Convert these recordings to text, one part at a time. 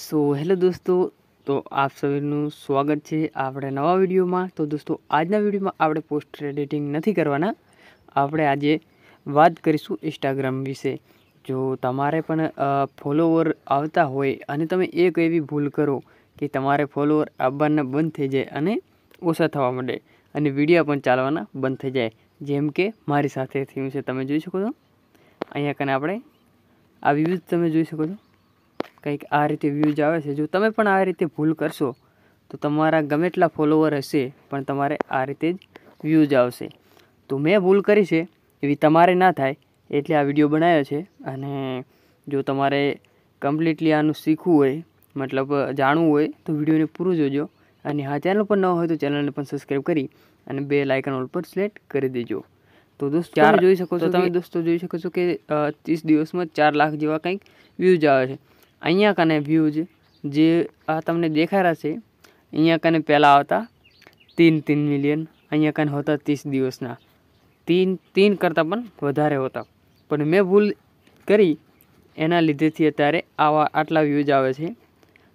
so hello દોસ્તો તો આપ સૌનું સ્વાગત છે આપણે નવા વિડીયોમાં તો દોસ્તો આજના વિડીયોમાં આપણે પોસ્ટ એડિટિંગ નથી કરવાના આપણે આજે વાત કરીશું ઇન્સ્ટાગ્રામ વિશે જો તમારે પણ ફોલોવર આવતા હોય અને તમે એક એવી ભૂલ કરો કે તમારે ફોલોવર આવવાના બંધ થઈ જાય અને ઓછા થવા માંડે અને વિડીયો પણ ચાલવાના બંધ થઈ જાય જેમ કે મારી સાથે થયું છે તમે જોઈ શકો છો અહીંયા કને આપણે આ વ્યૂઝ તમે જોઈ શકો છો કંઈક આ રીતે વ્યૂઝ આવે છે જો તમે પણ આ રીતે ભૂલ કરશો તો તમારા ગમે એટલા ફોલોવર હશે પણ તમારે આ રીતે જ વ્યૂઝ આવશે તો મેં ભૂલ કરી છે એવી તમારે ના થાય એટલે આ વિડીયો બનાવ્યો છે અને જો તમારે કમ્પ્લીટલી આનું શીખવું હોય મતલબ જાણવું હોય તો વિડીયોને પૂરું જોજો અને હા ચેનલ પર ન હોય તો ચેનલને પણ સબસ્ક્રાઈબ કરી અને બે લાઇકન ઓલ પર સિલેક્ટ કરી દેજો તો દોસ્તો ચાર જોઈ શકો છો તમે દોસ્તો જોઈ શકો છો કે ત્રીસ દિવસમાં ચાર લાખ જેવા કંઈક વ્યૂઝ આવે છે અહીંયા કને વ્યૂઝ જે આ તમને દેખાઈ રહ્યા છે અહીંયા કને પહેલાં આવતા તીન તીન મિલિયન અહીંયા કને હોતા ત્રીસ દિવસના તીન તીન કરતાં પણ વધારે હોતા પણ મેં ભૂલ કરી એના લીધેથી અત્યારે આવા આટલા વ્યૂઝ આવે છે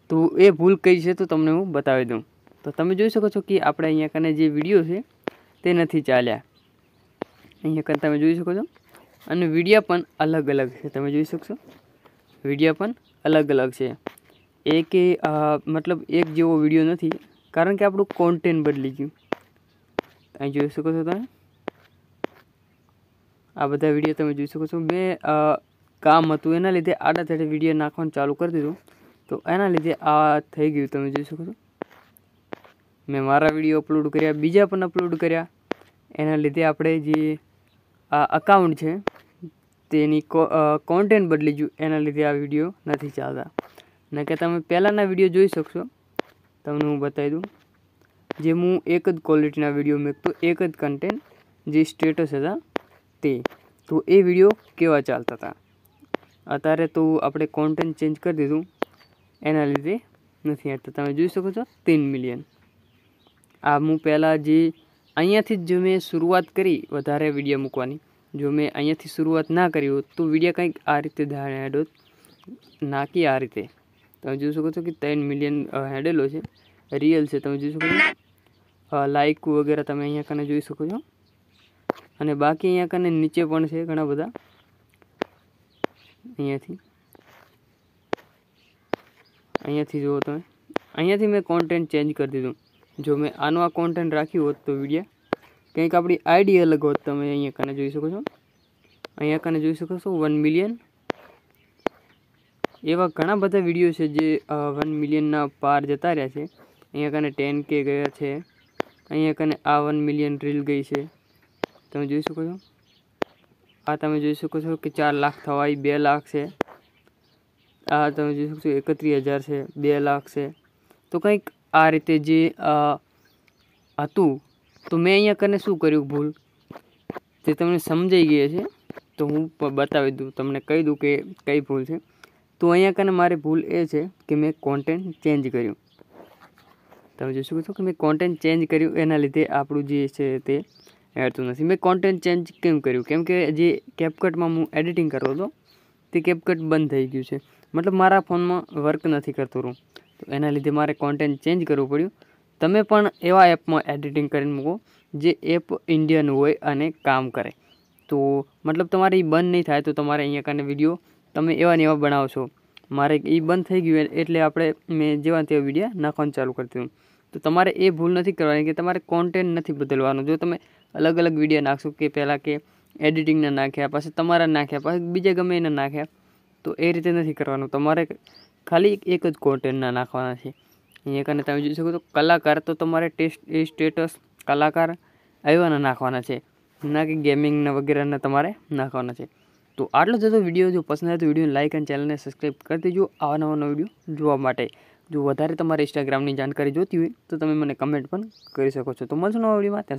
તો એ ભૂલ કઈ છે તો તમને હું બતાવી દઉં તો તમે જોઈ શકો છો કે આપણે અહીંયા કને જે વિડીયો છે તે નથી ચાલ્યા અહીંયા કને તમે જોઈ શકો છો અને વિડીયા પણ અલગ અલગ છે તમે જોઈ શકશો વિડીયો પણ અલગ અલગ છે એક એ મતલબ એક જેવો વિડીયો નથી કારણ કે આપણું કોન્ટેન્ટ બદલી ગયું અહીં જોઈ શકો છો તમે આ બધા વિડીયો તમે જોઈ શકો છો મેં કામ હતું એના લીધે આડાધડે વિડીયો નાખવાનું ચાલુ કરી દીધું તો એના લીધે આ થઈ ગયું તમે જોઈ શકો છો મેં મારા વિડીયો અપલોડ કર્યા બીજા પણ અપલોડ કર્યા એના લીધે આપણે જે આ અકાઉન્ટ છે તેની કોન્ટેન્ટ બદલી ગયું એના લીધે આ વિડીયો નથી ચાલતા ન કે તમે પહેલાંના વિડીયો જોઈ શકશો તમને હું બતાવી દઉં જે હું એક જ ક્વોલિટીના વિડીયો મેકતો એક જ કન્ટેન્ટ જે સ્ટેટસ હતા તે તો એ વિડીયો કેવા ચાલતા હતા અત્યારે તો આપણે કોન્ટેન્ટ ચેન્જ કરી દીધું એના લીધે નથી હાંટતા તમે જોઈ શકો છો ત્રણ મિલિયન આ હું પહેલાં જે અહીંયાથી જ મેં શરૂઆત કરી વધારે વિડીયો મૂકવાની જો મેં અહીંયાથી શરૂઆત ના કરી હોત તો વિડીયો કંઈક આ રીતે ધારણ હેડ હોત ના કે આ રીતે તમે જોઈ શકો છો કે ત્રણ મિલિયન હેડેલો છે રિયલ છે તમે જોઈ શકો છો લાઇક વગેરે તમે અહીંયા કને જોઈ શકો છો અને બાકી અહીંયા કને નીચે પણ છે ઘણા બધા અહીંયાથી અહીંયાથી જુઓ તમે અહીંયાથી મેં કોન્ટેન્ટ ચેન્જ કરી દીધું જો મેં આનું આ કોન્ટેન્ટ રાખ્યું હોત તો વિડીયો કંઈક આપણી આઈડી અલગ હોત તમે અહીંયા કાને જોઈ શકો છો અહીંયા કને જોઈ શકો છો વન મિલિયન એવા ઘણા બધા વિડીયો છે જે વન મિલિયનના પાર જતા રહ્યા છે અહીંયા કાને ટેન કે ગયા છે અહીંયા કને આ વન મિલિયન રીલ ગઈ છે તમે જોઈ શકો છો આ તમે જોઈ શકો છો કે ચાર લાખ થવાય બે લાખ છે આ તમે જોઈ શકો છો એકત્રીસ હજાર છે બે લાખ છે તો કંઈક આ રીતે જે હતું તો મેં અહીંયા કને શું કર્યું ભૂલ જે તમને સમજાઈ ગઈ છે તો હું બતાવી દઉં તમને કહી દઉં કે કઈ ભૂલ છે તો અહીંયા કને મારી ભૂલ એ છે કે મેં કોન્ટેન્ટ ચેન્જ કર્યું તમે જોઈ શકો છો કે મેં કોન્ટેન્ટ ચેન્જ કર્યું એના લીધે આપણું જે છે તે હેડતું નથી મેં કોન્ટેન્ટ ચેન્જ કેમ કર્યું કેમ કે જે કેપકટમાં હું એડિટિંગ કરતો હતો તે કેપકટ બંધ થઈ ગયું છે મતલબ મારા ફોનમાં વર્ક નથી કરતો રહું તો એના લીધે મારે કોન્ટેન્ટ ચેન્જ કરવું પડ્યું તમે પણ એવા એપમાં એડિટિંગ કરીને મૂકો જે એપ ઇન્ડિયન હોય અને કામ કરે તો મતલબ તમારે એ બંધ નહીં થાય તો તમારે અહીંયા કને વિડીયો તમે એવા ને એવા બનાવશો મારે એ બંધ થઈ ગયું એટલે આપણે મેં જેવા તેવા વિડીયો નાખવાનું ચાલુ કરતી દીધું તો તમારે એ ભૂલ નથી કરવાની કે તમારે કોન્ટેન્ટ નથી બદલવાનું જો તમે અલગ અલગ વિડીયો નાખશો કે પહેલાં કે એડિટિંગના નાખ્યા પછી તમારા નાખ્યા પછી બીજા ગમે એને નાખ્યા તો એ રીતે નથી કરવાનું તમારે ખાલી એક જ કોન્ટેન્ટના નાખવાના છે અહીંયા કને તમે જોઈ શકો તો કલાકાર તો તમારે ટેસ્ટ એ સ્ટેટસ કલાકાર આવ્યાના નાખવાના છે ના કે ગેમિંગના વગેરેના તમારે નાખવાના છે તો આટલો જતો વિડીયો જો પસંદ આવે તો વિડીયોને લાઇક અને ચેનલને સબસ્ક્રાઈબ કરી દેજો આવા નવા નવા વિડીયો જોવા માટે જો વધારે તમારે ઇન્સ્ટાગ્રામની જાણકારી જોતી હોય તો તમે મને કમેન્ટ પણ કરી શકો છો તો મળશું નવા વિડીયોમાં ત્યાં